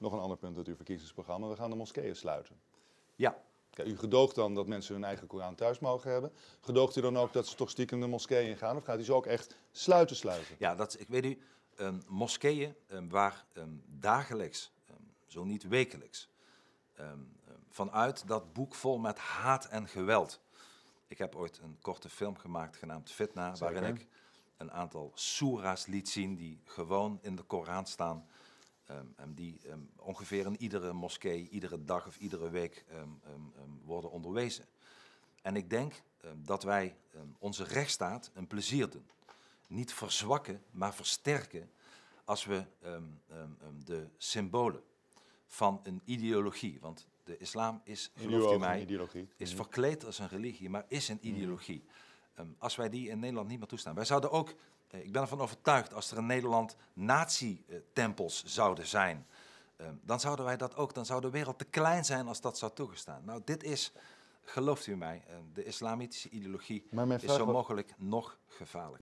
Nog een ander punt uit uw verkiezingsprogramma. We gaan de moskeeën sluiten. Ja. u gedoogt dan dat mensen hun eigen Koran thuis mogen hebben. Gedoogt u dan ook dat ze toch stiekem de moskeeën gaan? Of gaat u ze ook echt sluiten sluiten? Ja, dat, ik weet u, ehm, moskeeën ehm, waar ehm, dagelijks, zo niet wekelijks, vanuit dat boek vol met haat en geweld. Ik heb ooit een korte film gemaakt genaamd Fitna, waarin ik een aantal soera's liet zien die gewoon in de Koran staan Ehm, ehm, die ehm, ongeveer in iedere moskee, iedere dag of iedere week worden onderwezen. En ik denk dat wij onze rechtsstaat een plezier doen. Niet verzwakken, maar versterken als we de symbolen van een ideologie, want de islam is, gelooft u mij, is mhm. verkleed als een religie, maar is een mhm. ideologie. Ehm, als wij die in Nederland niet meer toestaan. Wij zouden ook, eh, ik ben ervan overtuigd, als er in Nederland nazi-tempels zouden zijn, ehm, dan zouden wij dat ook, dan zou de wereld te klein zijn als dat zou toegestaan. Nou, dit is, gelooft u mij, eh, de islamitische ideologie is zo mogelijk nog gevaarlijker.